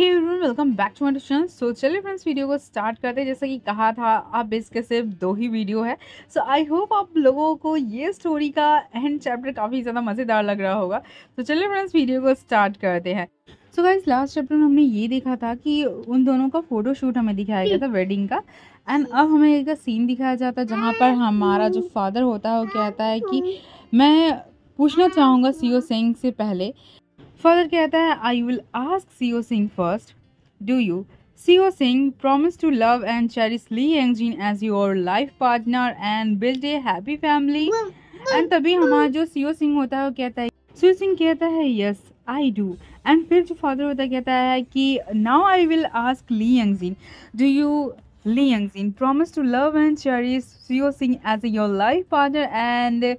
Welcome back to my channel so चलिए friends video को start करते हैं जैसा कि कहा था अब इसके सिर्फ दो ही वीडियो है सो आई होप आप लोगों को ये स्टोरी का एंड चैप्टर काफ़ी ज़्यादा मज़ेदार लग रहा होगा तो so, चलिए फ्रेंड्स वीडियो को स्टार्ट करते हैं सो गाइज लास्ट चैप्टर में हमने ये देखा था कि उन दोनों का फ़ोटोशूट हमें दिखाया गया था वेडिंग का एंड अब हमें एक सीन दिखाया जाता है जहाँ पर हमारा जो फादर होता है वो कहता है कि मैं पूछना चाहूँगा सी ओ सिंह से पहले फर्दर कहता है I will ask C O Singh first do you C O Singh promise to love and cherish Lee Jin as your life partner and build a happy family and तभी हमारा जो सी ओ सिंह होता है वो कहता है सी ओ सिंह कहता है यस आई डू एंड फिर जो फादर होता है कहता है कि now I will ask Lee Jin do you Lee Jin promise to love and cherish C O Singh as your life partner and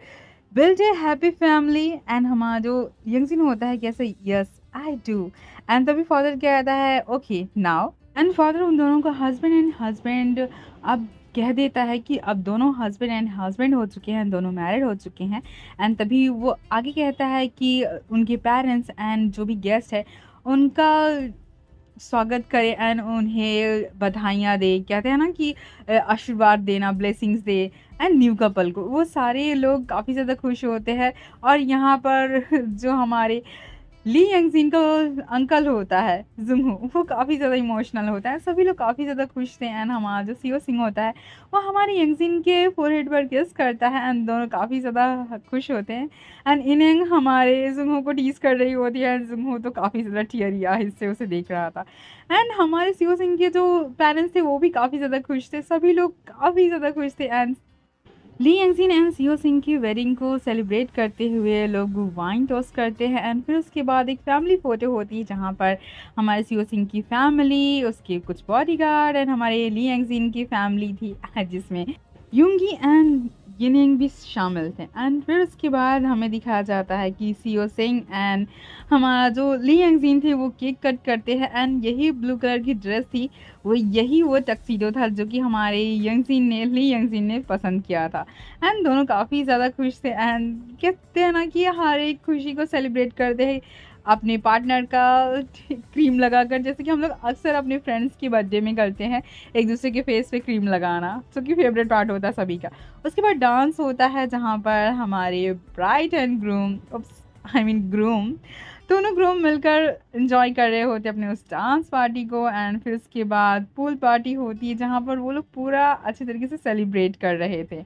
build a happy family and हमारा जो Young Sin होता है कैसे यस आई डू एंड तभी father क्या कहता है okay now and father उन दोनों का हस्बैंड एंड हस्बैंड अब कह देता है कि अब दोनों हस्बैंड एंड हस्बैंड हो चुके हैं दोनों मैरिड हो चुके हैं एंड तभी वो आगे कहता है कि उनके पेरेंट्स एंड जो भी गेस्ट है उनका स्वागत करें एंड उन्हें बधाइयाँ दे कहते हैं ना कि आशीर्वाद देना ब्लेसिंग्स दे एंड न्यू कपल को वो सारे लोग काफ़ी ज़्यादा खुश होते हैं और यहाँ पर जो हमारे ली यंगजिन का अंकल होता है जुमहू वो काफ़ी ज़्यादा इमोशनल होता है सभी लोग काफ़ी ज़्यादा खुश थे एंड हमारा जो सीओ सिंह होता है वो हमारे यंगजिन के फोरहेड पर किस करता है एंड दोनों काफ़ी ज़्यादा खुश होते हैं एंड इनिंग हमारे जुम्हू को टीज कर रही होती है एंड जुम्हू तो काफ़ी ज़्यादा टीयरी हिस्से उसे देख रहा था एंड हमारे सीओ सिंह के जो पेरेंट्स थे वो भी काफ़ी ज़्यादा खुश थे सभी लोग काफ़ी ज़्यादा खुश थे and Lee Youngsin and CO Singh की वेडिंग को सेलिब्रेट करते हुए लोग वाइन टोस्ट करते हैं एंड फिर उसके बाद एक फैमिली फ़ोटो होती है जहाँ पर हमारे सीओ सिंह की फैमिली उसके कुछ बॉडीगार्ड एंड हमारे ली यंगसिन की फैमिली थी जिसमें युंगी एंड यंग भी शामिल थे एंड फिर उसके बाद हमें दिखाया जाता है कि सी ओ सिंह एंड हमारा जो ली एंगजीन थे वो केक कट करते हैं एंड यही ब्लू कलर की ड्रेस थी वो यही वो टक्सीडो था जो कि हमारे यंगजीन ने ली यंगजीन ने पसंद किया था एंड दोनों काफ़ी ज़्यादा खुश थे एंड कहते हैं ना कि हर एक खुशी को सेलिब्रेट करते हैं अपने पार्टनर का क्रीम लगाकर जैसे कि हम लोग अक्सर अपने फ्रेंड्स की बर्थडे में करते हैं एक दूसरे के फेस पे क्रीम लगाना जो कि फेवरेट पार्ट होता है सभी का उसके बाद डांस होता है जहाँ पर हमारे bride and groom I mean groom दोनों ग्रुप मिलकर इंजॉय कर रहे होते अपने उस डांस पार्टी को एंड फिर उसके बाद पूल पार्टी होती है जहाँ पर वो लोग पूरा अच्छे तरीके से सेलिब्रेट कर रहे थे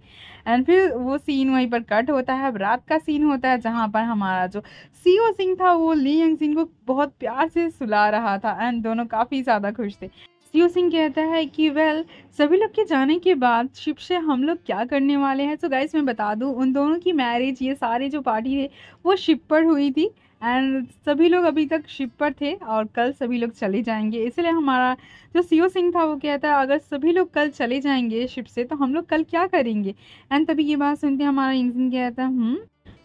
एंड फिर वो सीन वहीं पर कट होता है अब रात का सीन होता है जहाँ पर हमारा जो सी ओ सिंह था वो ली यंग सिंह को बहुत प्यार से सुला रहा था एंड दोनों काफ़ी ज़्यादा खुश थे सीओ सिंह कहता है कि वेल well, सभी लोग के जाने के बाद शिप से हम लोग क्या करने वाले हैं तो गाइस मैं बता दूँ उन दोनों की मैरिज ये सारे जो पार्टी थे वो शिप पर हुई थी एंड सभी लोग अभी तक शिप पर थे और कल सभी लोग चले जाएंगे इसलिए हमारा जो सीओ सिंह था वो कहता है अगर सभी लोग कल चले जाएंगे शिप से तो हम लोग कल क्या करेंगे एंड तभी ये बात सुनते हमारा इंजन कहता है हम्म,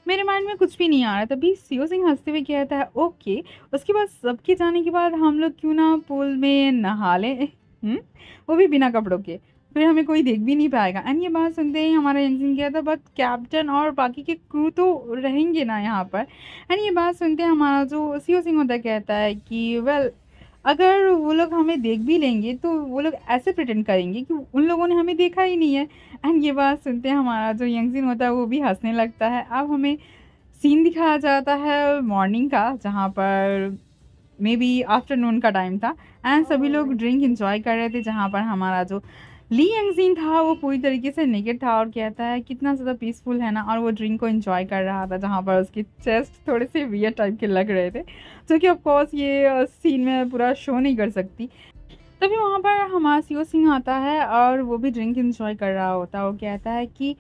मेरे माइंड में कुछ भी नहीं आ रहा तभी सीओ सिंह हंसते हुए कहता है ओके उसके बाद सबके जाने के बाद हम लोग क्यों ना पूल में नहा लें हम्म, वो भी बिना कपड़ों के फिर हमें कोई देख भी नहीं पाएगा एंड ये बात सुनते ही हमारा इंजन गया था बट कैप्टन और बाकी के क्रू तो रहेंगे ना यहाँ पर एंड ये बात सुनते ही हमारा जो सी ओ सिंह होता कहता है कि वेल अगर वो लोग हमें देख भी लेंगे तो वो लोग ऐसे प्रटेंड करेंगे कि उन लोगों ने हमें देखा ही नहीं है एंड ये बात सुनते हैं हमारा जो यंगजिन होता है वो भी हंसने लगता है अब हमें सीन दिखाया जाता है मॉर्निंग का जहाँ पर मे बी आफ्टरनून का टाइम था एंड सभी हाँ। लोग ड्रिंक इन्जॉय कर रहे थे जहाँ पर हमारा जो ली एंगजीन था वो पूरी तरीके से नेकेड था और कहता है कितना ज़्यादा पीसफुल है ना और वो ड्रिंक को इन्जॉय कर रहा था जहाँ पर उसके चेस्ट थोड़े से वियर टाइप के लग रहे थे जो कि ऑफकोर्स ये सीन में पूरा शो नहीं कर सकती तभी वहाँ पर हमारा सीओ सिंह आता है और वो भी ड्रिंक इन्जॉय कर रहा होता है वो कहता है कि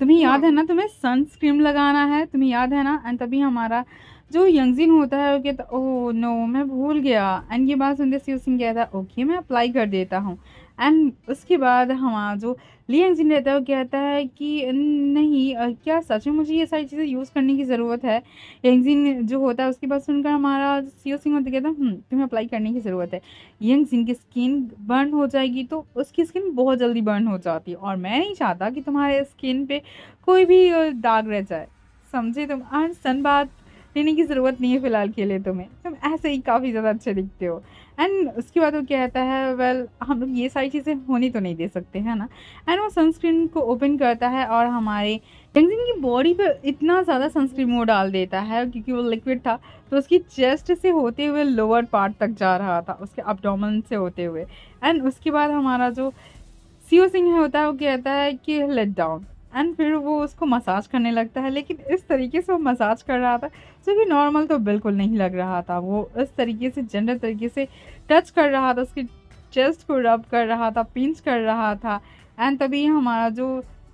तुम्हें हाँ। याद है ना तुम्हें सनस्क्रीन लगाना है तुम्हें याद है ना एंड तभी हमारा जो यंगजिन होता है वो कहता ओह नो मैं भूल गया एंड ये बात सुनते सीओ सिंह कहता है ओके मैं अप्लाई कर देता हूँ एंड उसके बाद हमारा जो ली जिन रहता है वो कहता है कि नहीं क्या सच में मुझे ये सारी चीज़ें यूज़ करने की ज़रूरत है यंगजिन जो होता है उसके बाद सुनकर हमारा सी ओ सिंह होता कहता हम्म, तुम्हें अप्लाई करने की ज़रूरत है यंगजिन की स्किन बर्न हो जाएगी तो उसकी स्किन बहुत जल्दी बर्न हो जाती है और मैं नहीं चाहता कि तुम्हारे स्किन पर कोई भी दाग रह जाए समझे तुम आज सन बात लेने की ज़रूरत नहीं है फ़िलहाल के लिए तुम्हें तुम ऐसे ही काफ़ी ज़्यादा अच्छे दिखते हो एंड उसके बाद वो क्या रहता है वेल well, हम लोग ये सारी चीज़ें होने तो नहीं दे सकते है ना एंड वो सनस्क्रीन को ओपन करता है और हमारे टंगजिन की बॉडी पर इतना ज़्यादा सनस्क्रीन वो डाल देता है क्योंकि वो लिक्विड था तो उसकी चेस्ट से होते हुए लोअर पार्ट तक जा रहा था उसके अपडोम से होते हुए एंड उसके बाद हमारा जो सी सिंह होता है वो कहता है कि लेट डाउन एंड फिर वो उसको मसाज करने लगता है लेकिन इस तरीके से वो मसाज कर रहा था जो कि नॉर्मल तो बिल्कुल नहीं लग रहा था वो इस तरीके से जनरल तरीके से टच कर रहा था उसकी चेस्ट को रब कर रहा था पिंच कर रहा था एंड तभी हमारा जो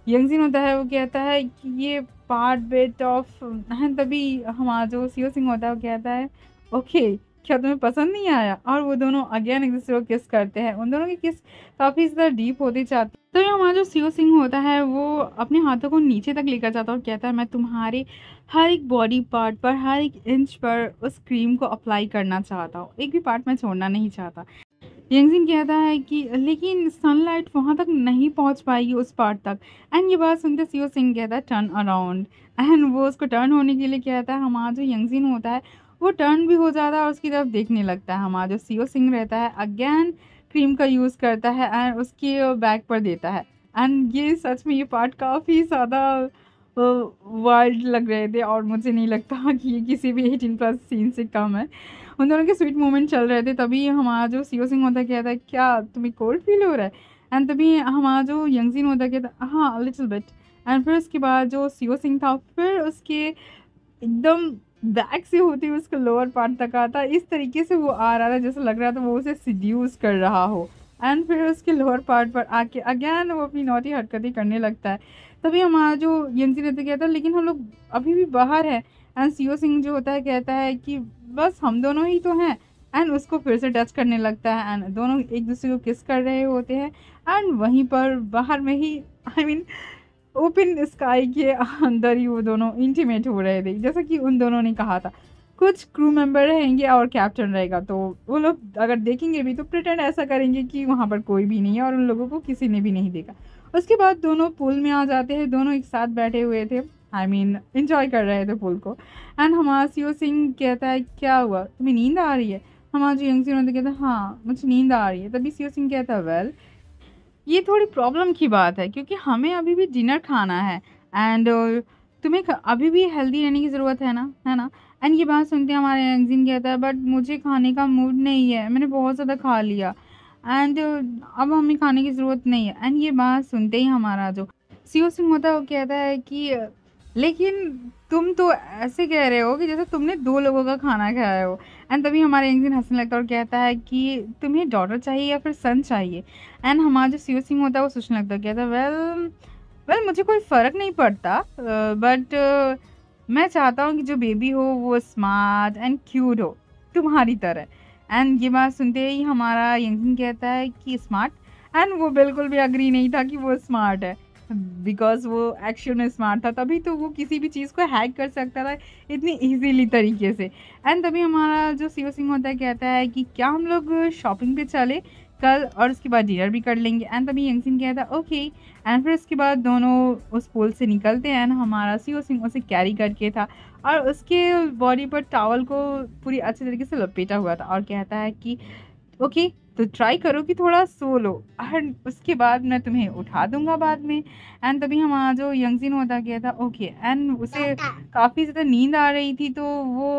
यंगजिन होता है वो कहता है कि ये पार्ट बेट ऑफ एंड तभी हमारा जो सीओ सिंह होता है वो कहता है ओके okay, क्या तुम्हें पसंद नहीं आया और वो दोनों अगेन एक दूसरे को किस करते हैं उन दोनों की किस काफ़ी ज़्यादा डीप होती जाती तो ये हमारा जो सीओ सिंह होता है वो अपने हाथों को नीचे तक लेकर जाता है और कहता है मैं तुम्हारे हर एक बॉडी पार्ट पर हर एक इंच पर उस क्रीम को अप्लाई करना चाहता हूँ एक भी पार्ट मैं छोड़ना नहीं चाहता यंगजिन कहता है कि लेकिन सनलाइट वहाँ तक नहीं पहुँच पाएगी उस पार्ट तक एंड ये बात सुनते सीओ सिंह कहता है टर्न अराउंड एंड वो उसको टर्न होने के लिए कहता है हमारा जो यंगजिन होता है वो टर्न भी हो जाता है और उसकी तरफ देखने लगता है हमारा जो सी ओ सिंह रहता है अगेन क्रीम का यूज़ करता है एंड उसके बैक पर देता है एंड ये सच में ये पार्ट काफ़ी ज़्यादा वाइल्ड लग रहे थे और मुझे नहीं लगता कि ये किसी भी एटीन प्लस सीन से कम है उन दोनों के स्वीट मोमेंट चल रहे थे तभी हमारा जो सीओ सिंह होता कहता है क्या तुम्हें कोल्ड फील हो रहा है एंड तभी हमारा जो यंग सीन होता कहता हाँ लिटिल बिट एंड फिर उसके बाद जो सी ओ सिंह था फिर उसके एकदम बैक से होते हुए उसका लोअर पार्ट तक आता इस तरीके से वो आ रहा था जैसे लग रहा था वो उसे सिड्यूस कर रहा हो एंड फिर उसके लोअर पार्ट पर आके अगेन वो अपनी नौती हरकतें करने लगता है तभी हमारा जो यंसी रहते कहता है लेकिन हम लोग अभी भी बाहर है एंड सीओ सिंह जो होता है कहता है कि बस हम दोनों ही तो हैं एंड उसको फिर से टच करने लगता है एंड दोनों एक दूसरे को किस कर रहे होते हैं एंड वहीं पर बाहर में ही I I mean mean, open sky के अंदर ही वो दोनों इंटीमेट हो रहे थे जैसा कि उन दोनों ने कहा था कुछ क्रू मेंबर रहेंगे और कैप्टन रहेगा तो वो लोग अगर देखेंगे भी तो प्रिटेंड ऐसा करेंगे कि वहाँ पर कोई भी नहीं है और उन लोगों को किसी ने भी नहीं देखा उसके बाद दोनों पुल में आ जाते हैं दोनों एक साथ बैठे हुए थे आई मीन इंजॉय कर रहे थे पुल को एंड हमासियो सिंह कहता है क्या हुआ तुम्हें नींद आ रही है हमारा जो यंग सिंह कहता हैं हाँ मुझे नींद आ रही है तभी सियो सिंह कहता है वेल well, ये थोड़ी प्रॉब्लम की बात है क्योंकि हमें अभी भी डिनर खाना है एंड uh, तुम्हें अभी भी हेल्दी रहने की ज़रूरत है ना है ना एंड ये बात सुनते हैं हमारे एग्जिन कहता है बट मुझे खाने का मूड नहीं है मैंने बहुत ज़्यादा खा लिया एंड uh, अब हमें खाने की ज़रूरत नहीं है एंड ये बात सुनते ही हमारा जो सी ओ सिंह होता है वो कहता है कि लेकिन तुम तो ऐसे कह रहे हो कि जैसे तुमने दो लोगों का खाना खाया हो एंड तभी हमारे एक दिन हंसने लगता है और कहता है कि तुम्हें डॉटर चाहिए या फिर सन चाहिए एंड हमारा जो सीओ सिंह होता है वो सोचने लगता है कहता है वेल वेल मुझे कोई फ़र्क नहीं पड़ता बट uh, uh, मैं चाहता हूँ कि जो बेबी हो वो स्मार्ट एंड क्यूट हो तुम्हारी तरह एंड ये बात सुनते ही हमारा यंगन कहता है कि स्मार्ट एंड वो बिल्कुल भी अग्री नहीं था कि वो स्मार्ट है बिकॉज वो एक्शन में स्मार्ट था तभी तो वो किसी भी चीज़ को हैक कर सकता था इतनी ईजीली तरीके से एंड तभी हमारा जो सी ओ सिंह होता है कहता है कि क्या हम लोग शॉपिंग पे चले कल और उसके बाद डिनर भी कर लेंगे एंड तभी सिंह कहता है ओके एंड फिर उसके बाद दोनों उस पोल से निकलते हैं एंड हमारा सी ओ सिंह उसे कैरी करके था और उसके बॉडी पर टावल को पूरी अच्छे तरीके से लपेटा हुआ था और कहता है कि ओके okay, तो ट्राई करो कि थोड़ा सो लो एंड उसके बाद मैं तुम्हें उठा दूंगा बाद में एंड तभी हमारा जो यंगजिन होता गया था ओके एंड उसे काफ़ी ज़्यादा नींद आ रही थी तो वो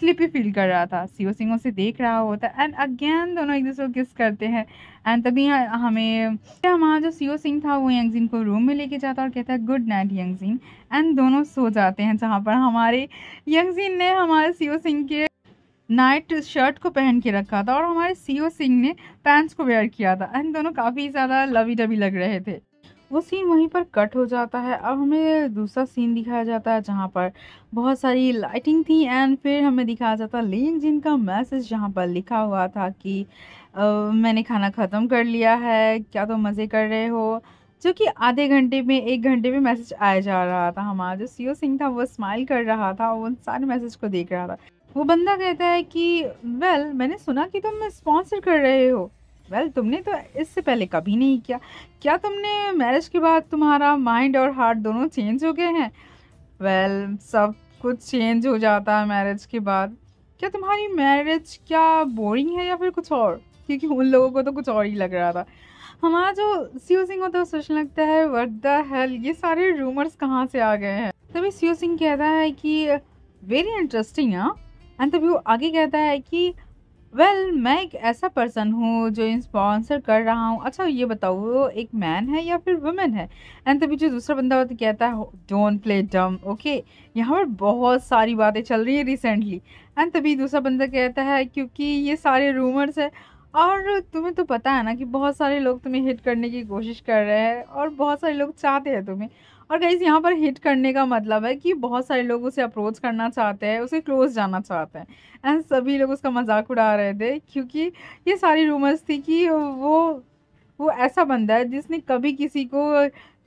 स्लिपी फील कर रहा था सीओ सिंह उसे देख रहा होता है एंड अगेन दोनों एक दूसरे को किस करते हैं एंड तभी हमें हमारा जो सीओ सिंह था वो यंगजिन को रूम में लेके जाता और कहता है गुड नाइट यंगजिन एंड दोनों सो जाते हैं जहाँ पर हमारे यंगजिन ने हमारे सीओ सिंह के नाइट शर्ट को पहन के रखा था और हमारे सीओ सिंह ने पैंट्स को वेयर किया था एंड दोनों काफ़ी ज़्यादा लवी डबी लग रहे थे वो सीन वहीं पर कट हो जाता है अब हमें दूसरा सीन दिखाया जाता है जहाँ पर बहुत सारी लाइटिंग थी एंड फिर हमें दिखाया जाता है लेन जिन का मैसेज जहाँ पर लिखा हुआ था कि आ, मैंने खाना ख़त्म कर लिया है क्या तो मज़े कर रहे हो जो कि आधे घंटे में एक घंटे में मैसेज आया जा रहा था हमारा जो सीओ सिंह था वो स्माइल कर रहा था और उन सारे मैसेज को देख रहा था वो बंदा कहता है कि वेल well, मैंने सुना कि तुम स्पॉन्सर कर रहे हो वेल well, तुमने तो इससे पहले कभी नहीं किया क्या तुमने मैरिज के बाद तुम्हारा माइंड और हार्ट दोनों चेंज हो गए हैं वेल well, सब कुछ चेंज हो जाता है मैरिज के बाद क्या तुम्हारी मैरिज क्या बोरिंग है या फिर कुछ और क्योंकि उन लोगों को तो कुछ और ही लग रहा था हमारा जो सीओ सिंह होता है सोचने लगता है वट द हेल ये सारे रूमर्स कहाँ से आ गए हैं तभी सीओ सिंह कहता है कि वेरी इंटरेस्टिंग हाँ एंड तभी वो आगे कहता है कि वेल well, मैं एक ऐसा पर्सन हूँ जो स्पॉन्सर कर रहा हूँ अच्छा ये बताओ वो एक मैन है या फिर वुमेन है एंड तभी जो दूसरा बंदा होता कहता है डोंट प्ले डम ओके यहाँ पर बहुत सारी बातें चल रही हैं रिसेंटली एंड तभी दूसरा बंदा कहता है क्योंकि ये सारे रूमर्स है और तुम्हें तो पता है ना कि बहुत सारे लोग तुम्हें हिट करने की कोशिश कर रहे हैं और बहुत सारे लोग चाहते हैं तुम्हें और गईस यहाँ पर हिट करने का मतलब है कि बहुत सारे लोग उसे अप्रोच करना चाहते हैं उसे क्लोज जाना चाहते हैं एंड सभी लोग उसका मजाक उड़ा रहे थे क्योंकि ये सारी रूमर्स थी कि वो वो ऐसा बंदा है जिसने कभी किसी को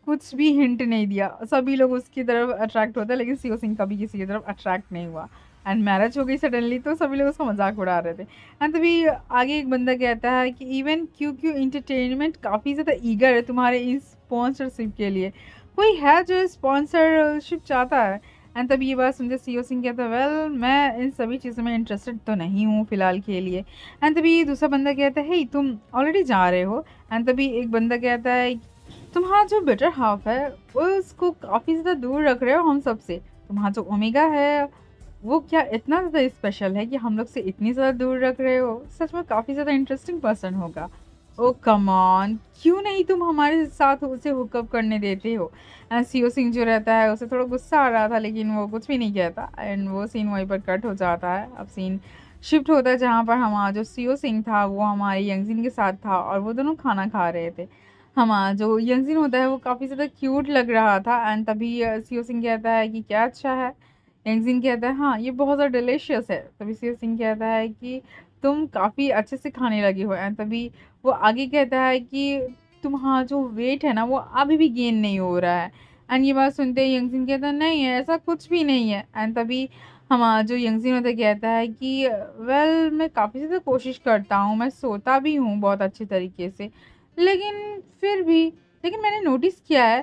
कुछ भी हिंट नहीं दिया सभी लोग उसकी तरफ अट्रैक्ट होते हैं लेकिन सीओ सिंह कभी किसी की तरफ अट्रैक्ट नहीं हुआ एंड मैरिज हो गई सडनली तो सभी लोग उसका मजाक उड़ा रहे थे एंड तभी आगे एक बंदा कहता है कि इवन क्यों क्यों इंटरटेनमेंट काफ़ी ज़्यादा ईगर है तुम्हारे इस स्पॉन्सरशिप के लिए कोई है जो स्पॉन्सरशिप चाहता है एंड तभी ये बात सुनते सी ओ सिंह कहता वेल मैं इन सभी चीज़ों में इंटरेस्टेड तो नहीं हूँ फ़िलहाल के लिए एंड तभी दूसरा बंदा कहता है तुम ऑलरेडी जा रहे हो एंड तभी एक बंदा कहता है तुम्हारा जो बेटर हाफ है वो उसको काफ़ी ज़्यादा दूर रख रहे हो हम सब से तुम्हारा जो ओमेगा है वो क्या इतना ज़्यादा स्पेशल है कि हम लोग से इतनी ज़्यादा दूर रख रहे हो सच में काफ़ी ज़्यादा इंटरेस्टिंग पर्सन होगा ओ oh, कमॉन क्यों नहीं तुम हमारे साथ उसे हुकअप करने देते हो सीओ सिंह जो रहता है उसे थोड़ा गुस्सा आ रहा था लेकिन वो कुछ भी नहीं कहता एंड वो सीन वहीं पर कट हो जाता है अब सीन शिफ्ट होता है जहाँ पर हमारा जो सीओ सिंह था वो हमारे यंगजिन के साथ था और वो दोनों खाना खा रहे थे हमारा जो यंगजिन होता है वो काफ़ी ज़्यादा क्यूट लग रहा था एंड तभी सीओ सिंह कहता है कि क्या अच्छा है यंगजिन कहता है हाँ ये बहुत ज़्यादा डिलिशियस है तभी सीओ सिंह कहता है कि तुम काफ़ी अच्छे से खाने लगे हो एंड तभी वो आगे कहता है कि तुम्हारा जो वेट है ना वो अभी भी गेन नहीं हो रहा है एंड ये बात सुनते ही यंगसिन कहता नहीं है ऐसा कुछ भी नहीं है एंड तभी हमारा हाँ, जो यंगसिन होता कहता है कि वेल मैं काफ़ी ज़्यादा कोशिश करता हूँ मैं सोता भी हूँ बहुत अच्छे तरीके से लेकिन फिर भी लेकिन मैंने नोटिस किया है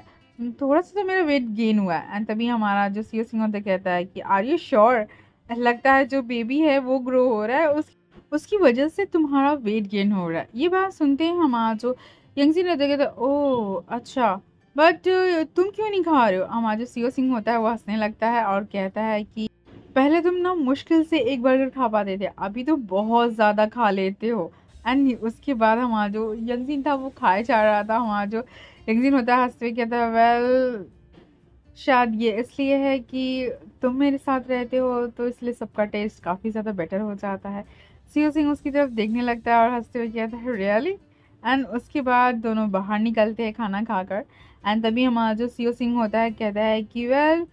थोड़ा सा तो मेरा वेट गेन हुआ है एंड तभी हमारा जो सी सिंह होता कहता है कि आर यू श्योर लगता है जो बेबी है वो ग्रो हो रहा है उस उसकी वजह से तुम्हारा वेट गेन हो रहा है ये बात सुनते हैं हमारा जो यंग ने रहते कहते ओ अच्छा बट तुम क्यों नहीं खा रहे हो हमारा जो सीओ सिंह होता है वो हंसने लगता है और कहता है कि पहले तुम ना मुश्किल से एक बर्गर खा पाते थे अभी तो बहुत ज़्यादा खा लेते हो एंड उसके बाद हमारा जो यंग था वो खाए जा रहा था हमारा जो यंग होता है हंसते कहता है वेल शायद ये इसलिए है कि तुम मेरे साथ रहते हो तो इसलिए सबका टेस्ट काफ़ी ज़्यादा बेटर हो जाता है सियो सिंह उसकी तरफ देखने लगता है और हंसते हुए कहता है रियली एंड उसके बाद दोनों बाहर निकलते हैं खाना खाकर एंड तभी हमारा जो सीओ सिंह होता है कहता है कि वेल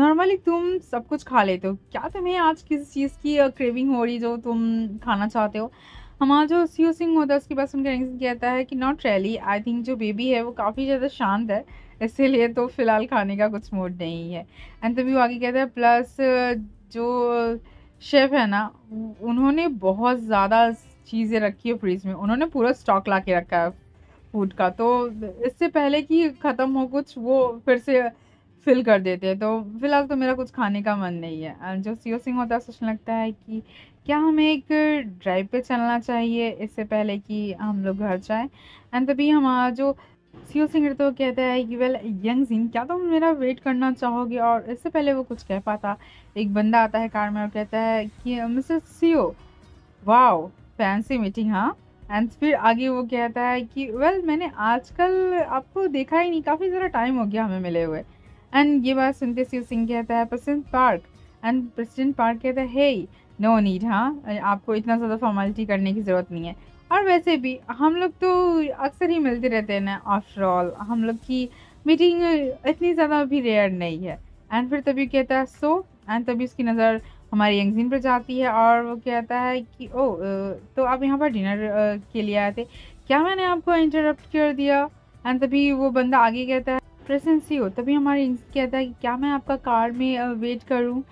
नॉर्मली mm, तुम सब कुछ खा लेते हो क्या तुम्हें आज किसी चीज़ की क्रेविंग हो रही जो तुम खाना चाहते हो हमारा जो सीओ सिंह होता है उसके पास उनका कहता है कि नॉट रैली आई थिंक जो बेबी है वो काफ़ी ज़्यादा शांत है इसीलिए तो फ़िलहाल खाने का कुछ मूड नहीं है एंड तभी वो आगे कहता है प्लस जो शेफ़ है ना उन्होंने बहुत ज़्यादा चीज़ें रखी है फ्रिज में उन्होंने पूरा स्टॉक ला के रखा है फूड का तो इससे पहले कि ख़त्म हो कुछ वो फिर से फिल कर देते हैं तो फिलहाल तो मेरा कुछ खाने का मन नहीं है जो सी सिंह होता है सोचने लगता है कि क्या हमें एक ड्राइव पे चलना चाहिए इससे पहले कि हम लोग घर जाएं एंड तभी हमारा जो सीओ सिंगर तो कहता है कि वेल यंग सिंह क्या तुम तो मेरा वेट करना चाहोगे और इससे पहले वो कुछ कह पाता एक बंदा आता है कार में और कहता है कि mister CO wow fancy meeting हाँ एंड फिर आगे वो कहता है कि वेल मैंने आजकल आपको देखा ही नहीं काफ़ी ज़रा टाइम हो गया हमें मिले हुए एंड ये बात सुनते शिव सिंह कहता है president Park and president Park कहता है हे नो नीड हाँ आपको इतना ज़्यादा फॉर्मेलिटी करने की ज़रूरत नहीं है और वैसे भी हम लोग तो अक्सर ही मिलते रहते हैं ना आफ्टर ऑल हम लोग की मीटिंग इतनी ज़्यादा भी रेयर नहीं है एंड फिर तभी कहता है सो एंड तभी उसकी नज़र हमारी यंगजीन पर जाती है और वो कहता है कि ओ oh, uh, तो आप यहाँ पर डिनर uh, के लिए आए थे क्या मैंने आपको इंटरप्ट कर दिया एंड तभी वो बंदा आगे कहता है प्रेसेंसी हो तभी हमारे कहता है कि क्या मैं आपका कार में वेट uh, करूँ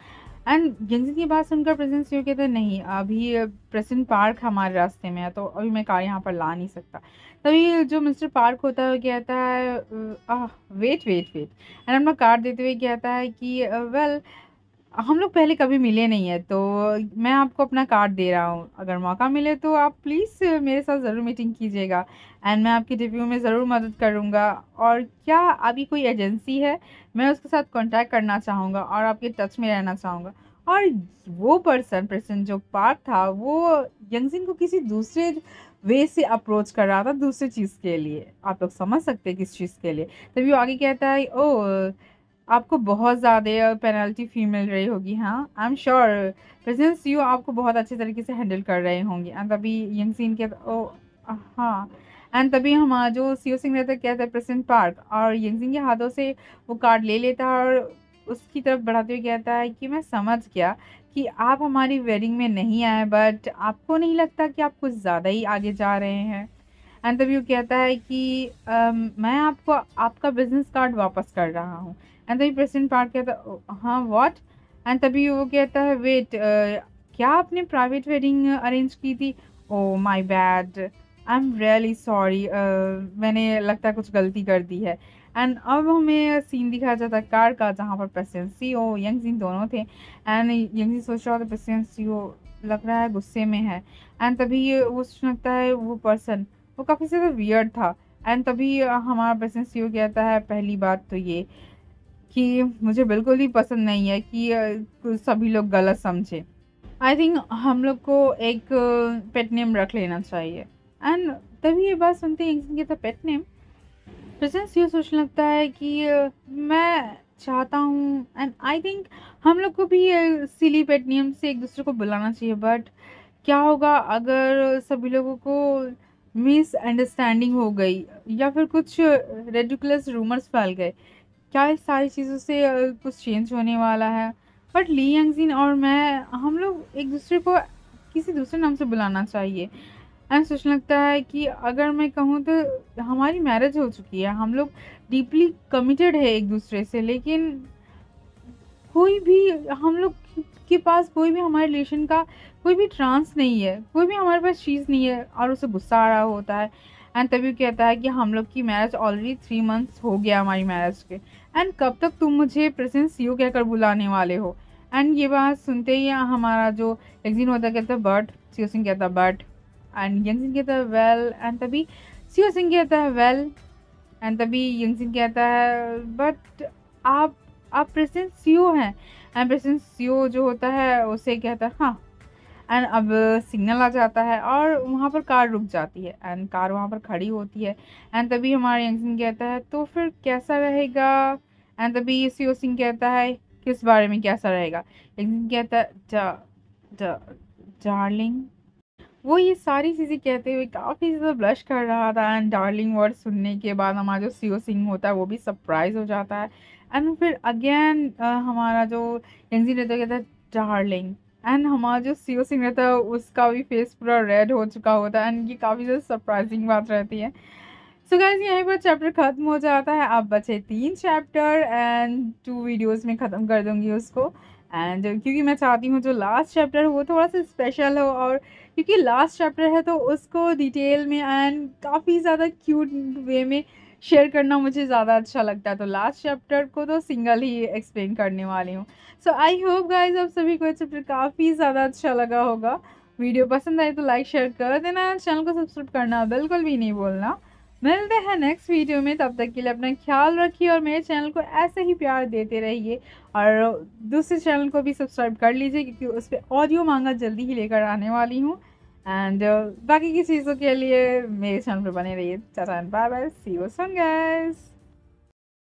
एंड यंगजी की बात सुनकर प्रेजेंट सीओ कहते नहीं अभी प्रेसेंट पार्क हमारे रास्ते में है तो अभी मैं कार यहाँ पर ला नहीं सकता तभी जो मिस्टर पार्क होता है वो कहता है वेट वेट वेट एंड अपना कार देते हुए कहता है कि वेल uh, well, हम लोग पहले कभी मिले नहीं है तो मैं आपको अपना कार्ड दे रहा हूँ अगर मौका मिले तो आप प्लीज़ मेरे साथ ज़रूर मीटिंग कीजिएगा एंड मैं आपकी रिव्यू में ज़रूर मदद करूँगा और क्या अभी कोई एजेंसी है मैं उसके साथ कांटेक्ट करना चाहूँगा और आपके टच में रहना चाहूँगा और वो पर्सन पर्सन जो पार्क था वो यंगजिन को किसी दूसरे वे से अप्रोच कर रहा था दूसरे चीज़ के लिए आप लोग समझ सकते हैं किस चीज़ के लिए तभी वो आगे कहता है ओ आपको बहुत ज़्यादा पेनल्टी फी मिल रही होगी हाँ I am sure president Yoo आपको बहुत अच्छे तरीके से हैंडल कर रहे होंगे एंड तभी यंग सीन के ओ हाँ एंड तभी हमारा जो सी ओ सिंह रहता कहता है प्रेसेंट पार्क और यंग सिंह के हाथों से वो कार्ड ले लेता है और उसकी तरफ बढ़ाते हुए कहता है कि मैं समझ गया कि आप हमारी वेडिंग में नहीं आए बट आपको नहीं लगता कि आप कुछ ज़्यादा ही आगे जा रहे हैं एंड तभी वो कहता है कि आ, मैं आपको आपका बिज़नेस कार्ड वापस कर रहा हूँ एंड तभी प्रेसिडेंट पार्क कहता हाँ वॉट एंड तभी वो कहता है वेट uh, क्या आपने प्राइवेट वेडिंग अरेंज की थी oh my bad I am really sorry मैंने लगता है कुछ गलती कर दी है एंड अब हमें सीन दिखाया जाता है कार का जहाँ पर president C O Young Singh दोनों थे एंड यंग सिंह सोच रहा था प्रेसिडेंट सी ओ लग रहा है गुस्से में है एंड तभी वो लगता है वो पर्सन वो काफ़ी ज़्यादा वियर्ड था एंड तभी हमारा प्रेसिडेंट सी ओ कहता है पहली बात तो ये कि मुझे बिल्कुल ही पसंद नहीं है कि सभी लोग गलत समझे आई थिंक हम लोग को एक पेट नेम रख लेना चाहिए एंड तभी ये बात सुनते हैं एक दिन था पेट नेम प्रेजेंस ये सोचने लगता है कि मैं चाहता हूँ एंड आई थिंक हम लोग को भी सिली पेट नेम से एक दूसरे को बुलाना चाहिए बट क्या होगा अगर सभी लोगों को मिसअंडरस्टैंडिंग हो गई या फिर कुछ रेडिकुलस रूमर्स फैल गए क्या इस सारी चीज़ों से कुछ चेंज होने वाला है बट ली यंगजिन और मैं हम लोग एक दूसरे को किसी दूसरे नाम से बुलाना चाहिए एंड सोचने लगता है कि अगर मैं कहूँ तो हमारी मैरिज हो चुकी है हम लोग डीपली कमिटेड है एक दूसरे से लेकिन कोई भी हम लोग के पास कोई भी हमारे रिलेशन का कोई भी ट्रांस नहीं है कोई भी हमारे पास चीज़ नहीं है और उसे गुस्सा आ रहा होता है एंड तभी कहता है कि हम लोग की मैरिज ऑलरेडी थ्री मंथ्स हो गया हमारी मैरिज के एंड कब तक तुम मुझे प्रेजेंस यू कहकर बुलाने वाले हो एंड ये बात सुनते ही हमारा जो एक्जिन होता कहता है बट सीओ सिंह कहता है बट एंड यंग सिंह कहता है वेल एंड तभी सीओ सिंह कहता है वेल एंड तभी यंग सिंह कहता है बट आप आप प्रेजेंस यू हैं एंड प्रेजेंस यू जो होता है उसे कहता है हाँ एंड अब सिग्नल आ जाता है और वहाँ पर कार रुक जाती है एंड कार वहाँ पर खड़ी होती है एंड तभी हमारे सिंह कहता है तो फिर कैसा रहेगा एंड तभी सी सिंह कहता है किस बारे में कैसा रहेगा सिंह कहता है जा, जा, डार्लिंग वो ये सारी चीज़ें कहते हुए काफ़ी ज़्यादा ब्लश कर रहा था एंड डार्लिंग वर्ड सुनने के बाद हमारा जो सी सिंह होता है वो भी सरप्राइज हो जाता है एंड फिर अगेन हमारा जो यंगसिंह रहता है कहता है डार्लिंग एंड हमारा जो सी ओ सिंगर था उसका भी फेस पूरा रेड हो चुका होता है एंड ये काफ़ी ज़्यादा सरप्राइजिंग बात रहती है सो गाइज यहीं पर चैप्टर ख़त्म हो जाता है आप बचे तीन चैप्टर एंड टू वीडियोज़ में ख़त्म कर दूँगी उसको एंड क्योंकि मैं चाहती हूँ जो लास्ट चैप्टर हो थोड़ा सा स्पेशल हो और क्योंकि लास्ट चैप्टर है तो उसको डिटेल में एंड काफ़ी ज़्यादा क्यूट वे में शेयर करना मुझे ज़्यादा अच्छा लगता है तो लास्ट चैप्टर को तो सिंगल ही एक्सप्लेन करने वाली हूँ सो आई होप गाइज आप सभी को चैप्टर काफ़ी ज़्यादा अच्छा लगा होगा वीडियो पसंद आए तो लाइक शेयर कर देना चैनल को सब्सक्राइब करना बिल्कुल भी नहीं बोलना मिलते हैं नेक्स्ट वीडियो में तब तक के लिए अपना ख्याल रखिए और मेरे चैनल को ऐसे ही प्यार देते रहिए और दूसरे चैनल को भी सब्सक्राइब कर लीजिए क्योंकि उस पर ऑडियो मांगा जल्दी ही लेकर आने वाली हूँ एंड uh, बाकी की चीज़ों के लिए मेरे चैनल पर बने रहिए चाचा and bye bye see you soon guys